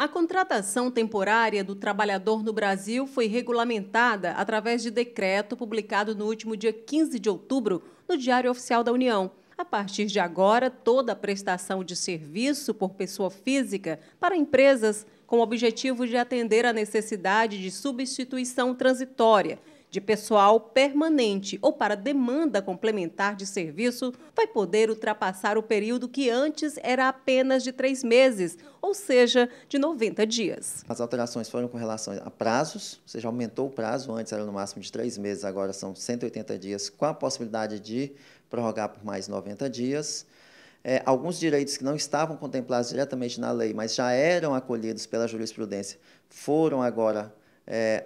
A contratação temporária do trabalhador no Brasil foi regulamentada através de decreto publicado no último dia 15 de outubro no Diário Oficial da União. A partir de agora, toda prestação de serviço por pessoa física para empresas com o objetivo de atender à necessidade de substituição transitória de pessoal permanente ou para demanda complementar de serviço vai poder ultrapassar o período que antes era apenas de três meses, ou seja, de 90 dias. As alterações foram com relação a prazos, ou seja, aumentou o prazo, antes era no máximo de três meses, agora são 180 dias, com a possibilidade de prorrogar por mais 90 dias. É, alguns direitos que não estavam contemplados diretamente na lei, mas já eram acolhidos pela jurisprudência, foram agora é,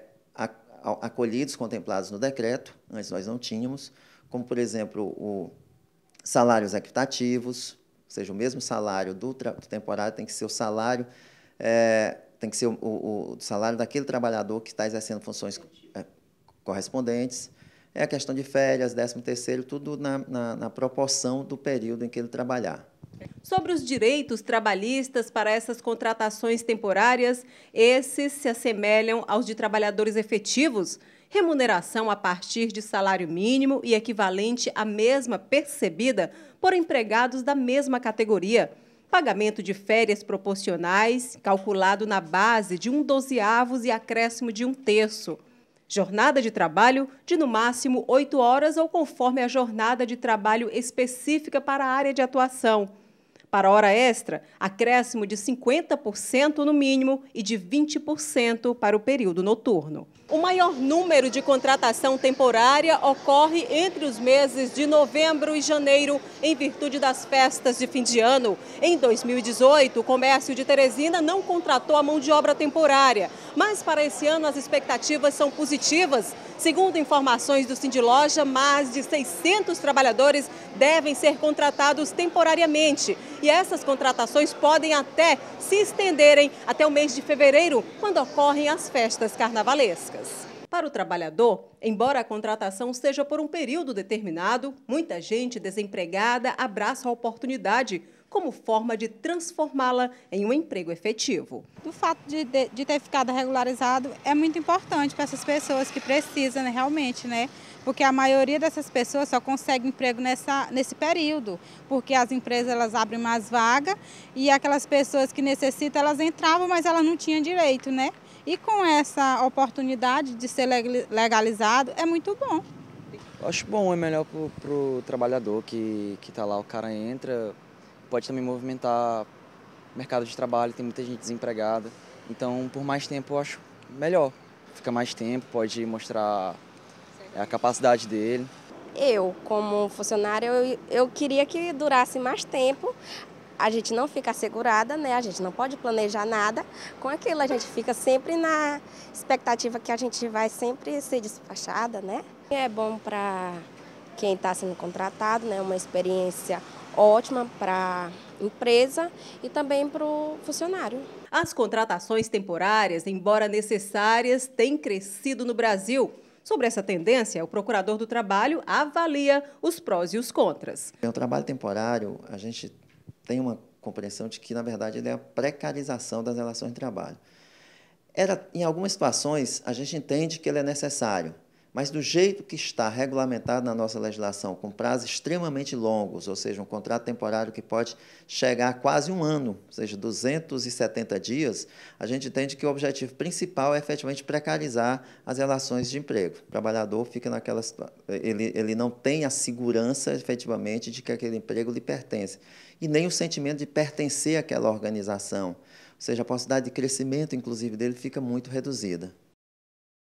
acolhidos, contemplados no decreto, antes nós não tínhamos, como, por exemplo, o salários equitativos, ou seja, o mesmo salário do, do temporário tem que ser o salário, é, tem que ser o, o, o, salário daquele trabalhador que está exercendo funções é, correspondentes, é a questão de férias, décimo terceiro, tudo na, na, na proporção do período em que ele trabalhar. Sobre os direitos trabalhistas para essas contratações temporárias, esses se assemelham aos de trabalhadores efetivos, remuneração a partir de salário mínimo e equivalente à mesma percebida por empregados da mesma categoria, pagamento de férias proporcionais, calculado na base de um dozeavos e acréscimo de um terço. Jornada de trabalho de no máximo oito horas ou conforme a jornada de trabalho específica para a área de atuação para hora extra, acréscimo de 50% no mínimo e de 20% para o período noturno. O maior número de contratação temporária ocorre entre os meses de novembro e janeiro, em virtude das festas de fim de ano. Em 2018, o comércio de Teresina não contratou a mão de obra temporária mas para esse ano as expectativas são positivas. Segundo informações do Sindiloja, mais de 600 trabalhadores devem ser contratados temporariamente. E essas contratações podem até se estenderem até o mês de fevereiro, quando ocorrem as festas carnavalescas. Para o trabalhador, embora a contratação seja por um período determinado, muita gente desempregada abraça a oportunidade, como forma de transformá-la em um emprego efetivo. O fato de, de, de ter ficado regularizado é muito importante para essas pessoas que precisam né, realmente, né? porque a maioria dessas pessoas só consegue emprego nessa, nesse período, porque as empresas elas abrem mais vaga e aquelas pessoas que necessitam elas entravam, mas elas não tinham direito, né? E com essa oportunidade de ser legalizado é muito bom. Eu acho bom, é melhor para o trabalhador que está lá, o cara entra, pode também movimentar mercado de trabalho, tem muita gente desempregada. Então, por mais tempo, eu acho melhor. Fica mais tempo, pode mostrar a capacidade dele. Eu, como funcionária, eu, eu queria que durasse mais tempo. A gente não fica assegurada, né? A gente não pode planejar nada com aquilo. A gente fica sempre na expectativa que a gente vai sempre ser despachada, né? É bom para quem está sendo contratado, né? Uma experiência ótima para a empresa e também para o funcionário. As contratações temporárias, embora necessárias, têm crescido no Brasil. Sobre essa tendência, o procurador do trabalho avalia os prós e os contras. O é trabalho temporário, a gente tem uma compreensão de que, na verdade, ele é a precarização das relações de trabalho. Era, em algumas situações, a gente entende que ele é necessário, mas do jeito que está regulamentado na nossa legislação, com prazos extremamente longos, ou seja, um contrato temporário que pode chegar a quase um ano, ou seja, 270 dias, a gente entende que o objetivo principal é efetivamente precarizar as relações de emprego. O trabalhador fica naquela ele, ele não tem a segurança efetivamente de que aquele emprego lhe pertence e nem o sentimento de pertencer àquela organização. Ou seja, a possibilidade de crescimento, inclusive, dele fica muito reduzida.